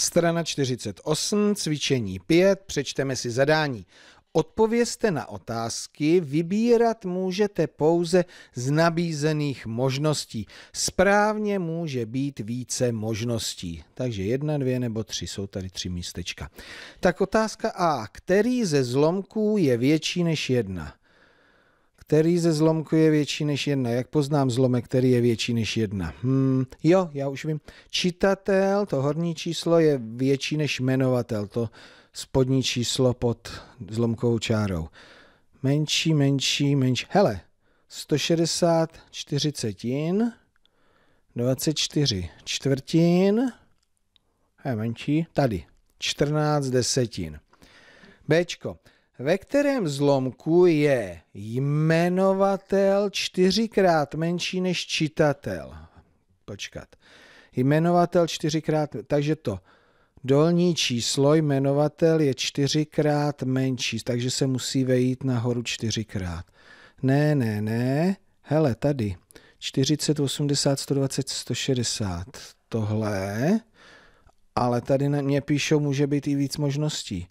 Strana 48, cvičení 5, přečteme si zadání. Odpovězte na otázky, vybírat můžete pouze z nabízených možností. Správně může být více možností. Takže jedna, dvě nebo tři, jsou tady tři místečka. Tak otázka A. Který ze zlomků je větší než jedna? který ze zlomku je větší než jedna. Jak poznám zlomek, který je větší než jedna? Hmm, jo, já už vím. Čitatel, to horní číslo je větší než jmenovatel, to spodní číslo pod zlomkovou čárou. Menší, menší, menší. Hele, 160 čtyřicetin, 24 čtvrtin, je menší, tady, 14 desetin. Bčko ve kterém zlomku je jmenovatel čtyřikrát menší než čitatel. Počkat. Jmenovatel čtyřikrát, takže to dolní číslo, jmenovatel je čtyřikrát menší, takže se musí vejít nahoru čtyřikrát. Ne, ne, ne, hele, tady. 40, 80, 120, 160. Tohle, ale tady mě píšou, může být i víc možností.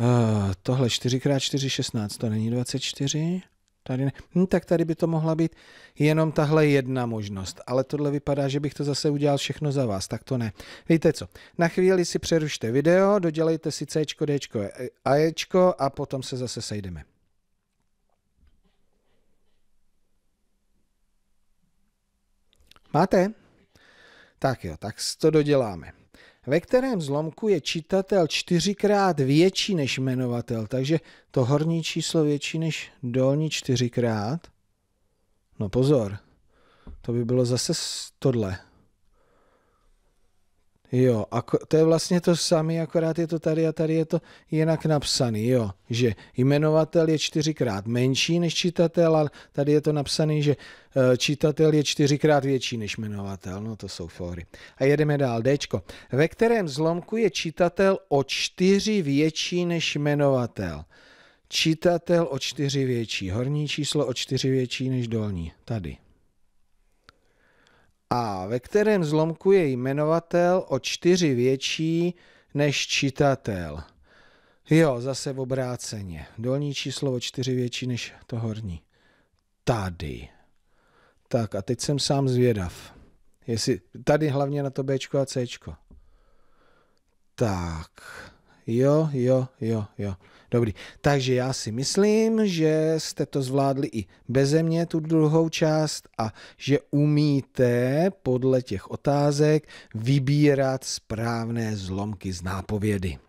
Uh, tohle 4x4, 16, to není 24. Tady ne. hm, tak tady by to mohla být jenom tahle jedna možnost, ale tohle vypadá, že bych to zase udělal všechno za vás, tak to ne. Víte co, na chvíli si přerušte video, dodělejte si C, D a a potom se zase sejdeme. Máte? Tak jo, tak to doděláme ve kterém zlomku je čitatel čtyřikrát větší než jmenovatel, takže to horní číslo větší než dolní čtyřikrát. No pozor, to by bylo zase tohle. Jo, a to je vlastně to samé, akorát je to tady a tady je to jinak napsaný, jo, že jmenovatel je čtyřikrát menší než čitatel, a tady je to napsaný, že e, čitatel je čtyřikrát větší než jmenovatel, no to jsou fóry. A jedeme dál, Dčko. Ve kterém zlomku je čitatel o čtyři větší než jmenovatel? Čitatel o čtyři větší, horní číslo o čtyři větší než dolní, tady a ve kterém zlomku je jmenovatel o čtyři větší než čitatel. Jo, zase v obráceně. Dolní číslo o čtyři větší než to horní. Tady. Tak a teď jsem sám zvědav. Jestli, tady hlavně na to B a C. Tak. Jo, jo, jo, jo. Dobrý. Takže já si myslím, že jste to zvládli i beze mě, tu druhou část, a že umíte podle těch otázek vybírat správné zlomky z nápovědy.